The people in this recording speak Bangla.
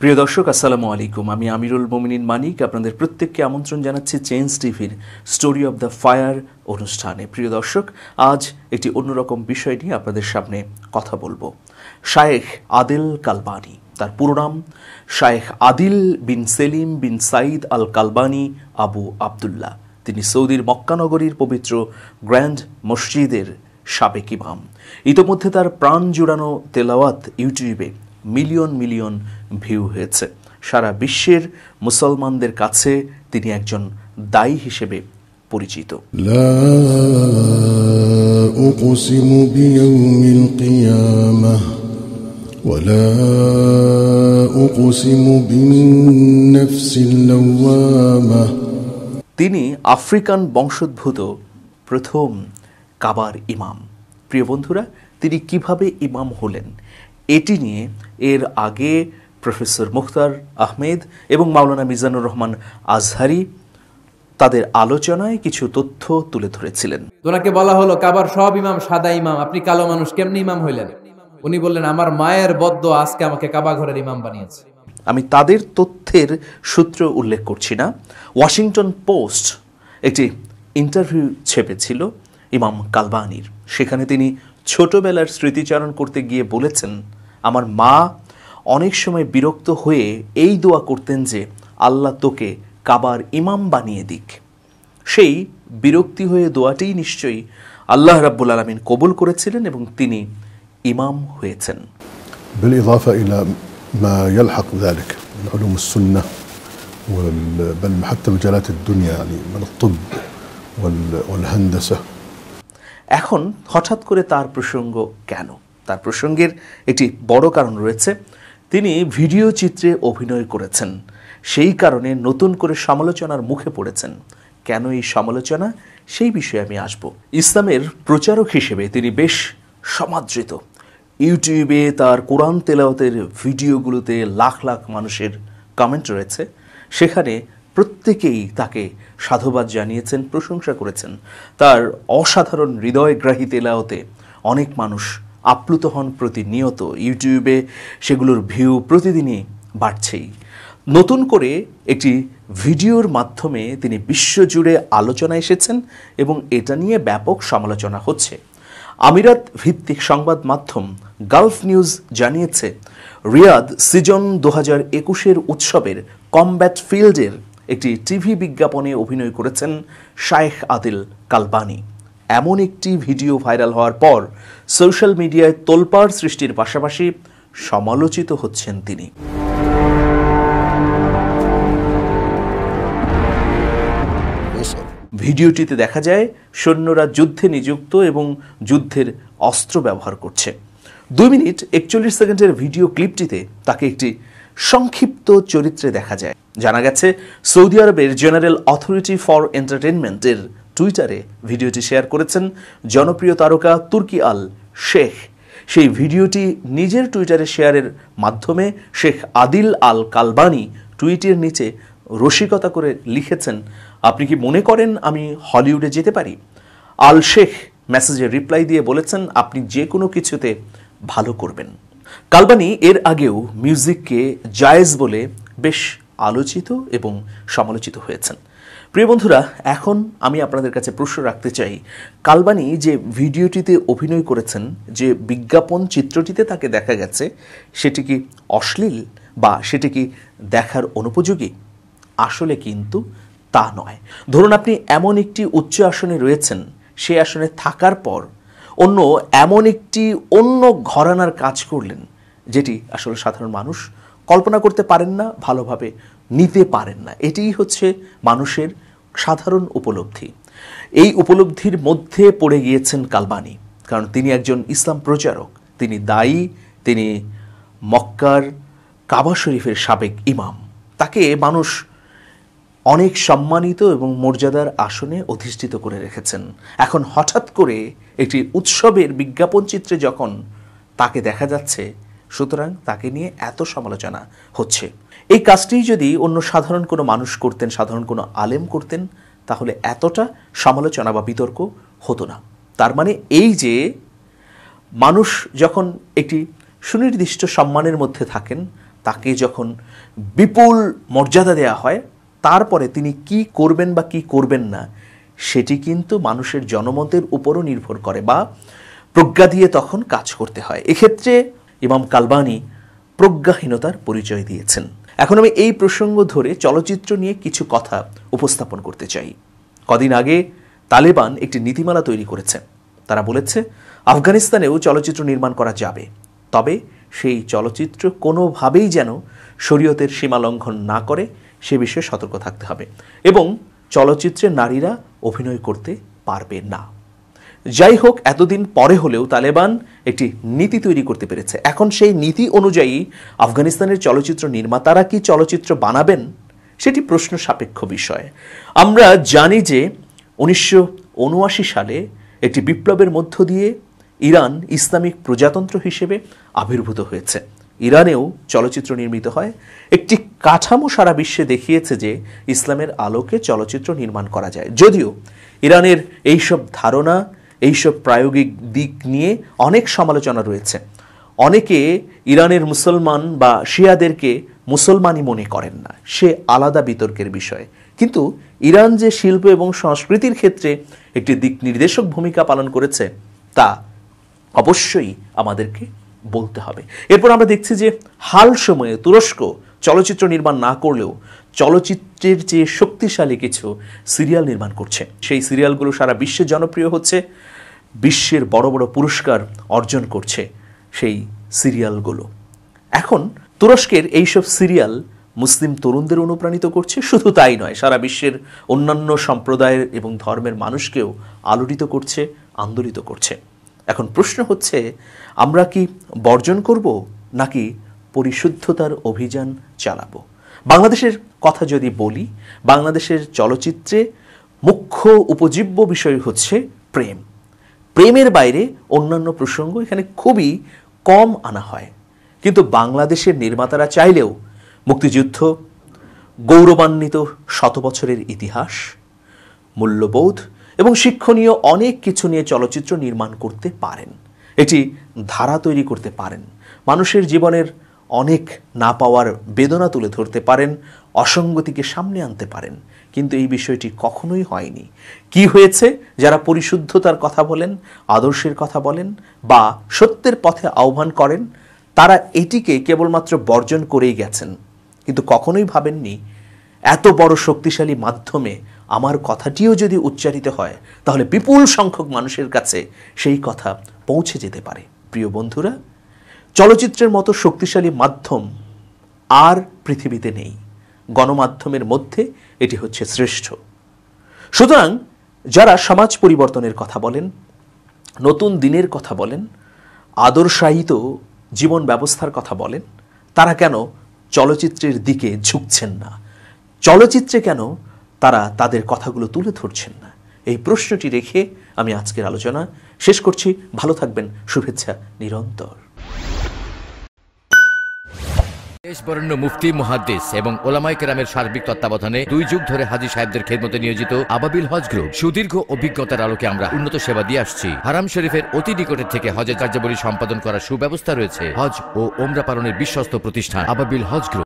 প্রিয় দর্শক আসসালামু আলাইকুম আমি আমিরুল মোমিনিন মানিক আপনাদের প্রত্যেককে আমন্ত্রণ জানাচ্ছি চেঞ্জ টিভির স্টোরি অব দ্য ফায়ার অনুষ্ঠানে প্রিয় দর্শক আজ একটি অন্যরকম বিষয় নিয়ে আপনাদের সামনে কথা বলবো শায়েখ আদেল কালবানি তার পুরো নাম শায়েখ আদিল বিন সেলিম বিন সাইদ আল কালবানি আবু আবদুল্লাহ তিনি সৌদির মক্কানগরীর পবিত্র গ্র্যান্ড মসজিদের সাবেক ইমাম ইতোমধ্যে তার প্রাণ জুড়ানো তেলাওয়াত ইউটিউবে মিলিয়ন মিলিয়ন ভিউ হয়েছে সারা বিশ্বের মুসলমানদের কাছে তিনি একজন দায়ী হিসেবে পরিচিত ولا أقسم بالنفس اللوامة তিনি আফ্রিকান বংশোদ্ভূত প্রথম কাবার ইমাম প্রিয় বন্ধুরা তিনি কিভাবে ইমাম হলেন এটি নিয়ে এর আগে প্রফেসর মুখতার আহমেদ এবং মাওলানা মিজানুর রহমান আজহারি তাদের আলোচনায় কিছু তথ্য তুলে ধরেছিলেন ওনাকে বলা হলো কাবার সব ইমাম সাদা ইমাম আপনি কালো মানুষ কেমনি ইমাম হইলেন উনি বললেন আমার মায়ের বদ্য আজকে আমাকে কাবা ঘরের ইমাম বানিয়েছে আমি তাদের তথ্যের সূত্র উল্লেখ করছি না ওয়াশিংটন পোস্ট একটি ইন্টারভিউ ছেপেছিল ইমাম কালবানির সেখানে তিনি ছোটবেলার স্মৃতিচারণ করতে গিয়ে বলেছেন আমার মা অনেক সময় বিরক্ত হয়ে এই দোয়া করতেন যে আল্লাহ তোকে কাবার ইমাম বানিয়ে দিক সেই বিরক্তি হয়ে দোয়াটি নিশ্চয়ই আল্লাহ রাব্বুল আলমিন কবুল করেছিলেন এবং তিনি ইমাম হয়েছেন এখন হঠাৎ করে তার প্রসঙ্গ কেন তার প্রসঙ্গের একটি বড় কারণ রয়েছে তিনি ভিডিও চিত্রে অভিনয় করেছেন সেই কারণে নতুন করে সমালোচনার মুখে পড়েছেন কেন এই সমালোচনা সেই বিষয়ে আমি আসব ইসলামের প্রচারক হিসেবে তিনি বেশ সমাদৃত ইউটিউবে তার কোরআন তেলাওতের ভিডিওগুলোতে লাখ লাখ মানুষের কমেন্ট রয়েছে সেখানে প্রত্যেকেই তাকে সাধুবাদ জানিয়েছেন প্রশংসা করেছেন তার অসাধারণ হৃদয়গ্রাহী তেলাওতে অনেক মানুষ আপ্লুত হন প্রতিনিয়ত ইউটিউবে সেগুলোর ভিউ প্রতিদিনই বাড়ছেই নতুন করে একটি ভিডিওর মাধ্যমে তিনি বিশ্বজুড়ে আলোচনা এসেছেন এবং এটা নিয়ে ব্যাপক সমালোচনা হচ্ছে আমিরাত ভিত্তিক সংবাদ মাধ্যম গালফ নিউজ জানিয়েছে রিয়াদ সিজন দু হাজার একুশের উৎসবের কমব্যাট ফিল্ডের একটি টিভি বিজ্ঞাপনে অভিনয় করেছেন শায়েখ আদিল কালবানি এমন একটি ভিডিও ভাইরাল হওয়ার পর সোশ্যাল মিডিয়ায় তোলপাড় সৃষ্টির পাশাপাশি সমালোচিত হচ্ছেন তিনি ভিডিওটিতে দেখা যায় সৈন্যরা যুদ্ধে নিযুক্ত এবং যুদ্ধের অস্ত্র ব্যবহার করছে দুই মিনিট একচল্লিশ সেকেন্ডের ভিডিও ক্লিপটিতে তাকে একটি সংক্ষিপ্ত চরিত্রে দেখা যায় জানা গেছে সৌদি আরবের জেনারেল অথরিটি ফর এন্টারটেনমেন্টের টুইটারে ভিডিওটি শেয়ার করেছেন জনপ্রিয় তারকা তুর্কি আল শেখ সেই ভিডিওটি নিজের টুইটারে শেয়ারের মাধ্যমে শেখ আদিল আল কালবানি টুইটের নিচে রসিকতা করে লিখেছেন আপনি কি মনে করেন আমি হলিউডে যেতে পারি আল শেখ মেসেজে রিপ্লাই দিয়ে বলেছেন আপনি যে কোনো কিছুতে ভালো করবেন কালবানি এর আগেও মিউজিককে জায়েজ বলে বেশ আলোচিত এবং সমালোচিত হয়েছেন প্রিয় বন্ধুরা এখন আমি আপনাদের কাছে প্রশ্ন রাখতে চাই কালবানি যে ভিডিওটিতে অভিনয় করেছেন যে বিজ্ঞাপন চিত্রটিতে তাকে দেখা গেছে সেটি কি অশ্লীল বা সেটি কি দেখার অনুপযোগী আসলে কিন্তু তা নয় ধরুন আপনি এমন একটি উচ্চ আসনে রয়েছেন সে আসনে থাকার পর অন্য এমন একটি অন্য ঘরানার কাজ করলেন যেটি আসলে সাধারণ মানুষ কল্পনা করতে পারেন না ভালোভাবে নিতে পারেন না এটিই হচ্ছে মানুষের সাধারণ উপলব্ধি এই উপলব্ধির মধ্যে পড়ে গিয়েছেন কালবানি কারণ তিনি একজন ইসলাম প্রচারক তিনি দায়ী তিনি মক্কার কাবা শরীফের সাবেক ইমাম তাকে মানুষ অনেক সম্মানিত এবং মর্যাদার আসনে অধিষ্ঠিত করে রেখেছেন এখন হঠাৎ করে একটি উৎসবের বিজ্ঞাপন চিত্রে যখন তাকে দেখা যাচ্ছে সুতরাং তাকে নিয়ে এত সমালোচনা হচ্ছে এই কাজটি যদি অন্য সাধারণ কোনো মানুষ করতেন সাধারণ কোনো আলেম করতেন তাহলে এতটা সমালোচনা বা বিতর্ক হতো না তার মানে এই যে মানুষ যখন একটি সুনির্দিষ্ট সম্মানের মধ্যে থাকেন তাকে যখন বিপুল মর্যাদা দেয়া হয় তারপরে তিনি কি করবেন বা কি করবেন না সেটি কিন্তু মানুষের জনমতের উপরও নির্ভর করে বা প্রজ্ঞা দিয়ে তখন কাজ করতে হয় এক্ষেত্রে ইমাম কালবানি প্রজ্ঞাহীনতার পরিচয় দিয়েছেন এখন আমি এই প্রসঙ্গ ধরে চলচ্চিত্র নিয়ে কিছু কথা উপস্থাপন করতে চাই কদিন আগে তালেবান একটি নীতিমালা তৈরি করেছে তারা বলেছে আফগানিস্তানেও চলচ্চিত্র নির্মাণ করা যাবে তবে সেই চলচ্চিত্র কোনোভাবেই যেন শরীয়তের সীমা লঙ্ঘন না করে সে বিষয়ে সতর্ক থাকতে হবে এবং চলচ্চিত্রে নারীরা অভিনয় করতে পারবে না যাই হোক এতদিন পরে হলেও তালেবান একটি নীতি তৈরি করতে পেরেছে এখন সেই নীতি অনুযায়ী আফগানিস্তানের চলচ্চিত্র নির্মাতারা কি চলচ্চিত্র বানাবেন সেটি প্রশ্ন সাপেক্ষ বিষয় আমরা জানি যে উনিশশো সালে একটি বিপ্লবের মধ্য দিয়ে ইরান ইসলামিক প্রজাতন্ত্র হিসেবে আবির্ভূত হয়েছে ইরানেও চলচ্চিত্র নির্মিত হয় একটি কাঠামো সারা বিশ্বে দেখিয়েছে যে ইসলামের আলোকে চলচ্চিত্র নির্মাণ করা যায় যদিও ইরানের এইসব ধারণা এইসব প্রায়োগিক দিক নিয়ে অনেক সমালোচনা রয়েছে অনেকে ইরানের মুসলমান বা শিয়াদেরকে মুসলমানই মনে করেন না সে আলাদা বিতর্কের বিষয় কিন্তু ইরান যে শিল্প এবং সংস্কৃতির ক্ষেত্রে একটি দিক নির্দেশক ভূমিকা পালন করেছে তা অবশ্যই আমাদেরকে বলতে হবে এরপর আমরা দেখছি যে হাল সময়ে তুরস্ক চলচ্চিত্র নির্মাণ না করলেও চলচ্চিত্রের যে শক্তিশালী কিছু সিরিয়াল নির্মাণ করছে সেই সিরিয়ালগুলো সারা বিশ্বে জনপ্রিয় হচ্ছে বিশ্বের বড় বড় পুরস্কার অর্জন করছে সেই সিরিয়ালগুলো এখন তুরস্কের এইসব সিরিয়াল মুসলিম তরুণদের অনুপ্রাণিত করছে শুধু তাই নয় সারা বিশ্বের অন্যান্য সম্প্রদায়ের এবং ধর্মের মানুষকেও আলোড়িত করছে আন্দোলিত করছে এখন প্রশ্ন হচ্ছে আমরা কি বর্জন করব নাকি পরিশুদ্ধতার অভিযান চালাবো বাংলাদেশের কথা যদি বলি বাংলাদেশের চলচ্চিত্রে মুখ্য উপজীব্য বিষয় হচ্ছে প্রেম প্রেমের বাইরে অন্যান্য প্রসঙ্গ এখানে খুবই কম আনা হয় কিন্তু বাংলাদেশের নির্মাতারা চাইলেও মুক্তিযুদ্ধ গৌরবান্বিত শত বছরের ইতিহাস মূল্যবোধ এবং শিক্ষণীয় অনেক কিছু নিয়ে চলচ্চিত্র নির্মাণ করতে পারেন এটি ধারা তৈরি করতে পারেন মানুষের জীবনের অনেক না পাওয়ার বেদনা তুলে ধরতে পারেন অসঙ্গতিকে সামনে আনতে পারেন কিন্তু এই বিষয়টি কখনোই হয়নি কি হয়েছে যারা পরিশুদ্ধতার কথা বলেন আদর্শের কথা বলেন বা সত্যের পথে আহ্বান করেন তারা এটিকে কেবলমাত্র বর্জন করেই গেছেন কিন্তু কখনোই ভাবেননি এত বড় শক্তিশালী মাধ্যমে আমার কথাটিও যদি উচ্চারিত হয় তাহলে বিপুল সংখ্যক মানুষের কাছে সেই কথা পৌঁছে যেতে পারে প্রিয় বন্ধুরা চলচ্চিত্রের মতো শক্তিশালী মাধ্যম আর পৃথিবীতে নেই গণমাধ্যমের মধ্যে এটি হচ্ছে শ্রেষ্ঠ সুতরাং যারা সমাজ পরিবর্তনের কথা বলেন নতুন দিনের কথা বলেন আদর্শায়িত জীবন ব্যবস্থার কথা বলেন তারা কেন চলচ্চিত্রের দিকে ঝুঁকছেন না চলচ্চিত্রে কেন তারা তাদের কথাগুলো তুলে ধরছেন না এই প্রশ্নটি রেখে আমি আজকের আলোচনা শেষ করছি ভালো থাকবেন শুভেচ্ছা নিরন্তর মুফতি এবং সার্বিক তত্ত্বাবধানে দুই যুগ ধরে হাজি সাহেবদের নিয়োজিত আবাবিল সুদীর্ঘ অভিজ্ঞতার আলোকে আমরা উন্নত সেবা দিয়ে আসছি হারাম অতি নিকটের থেকে কার্যাবলী সম্পাদন করার সুব্যবস্থা রয়েছে হজ ও ওমরা পালনের বিশ্বস্ত প্রতিষ্ঠান আবাবিল হজ গ্রুপ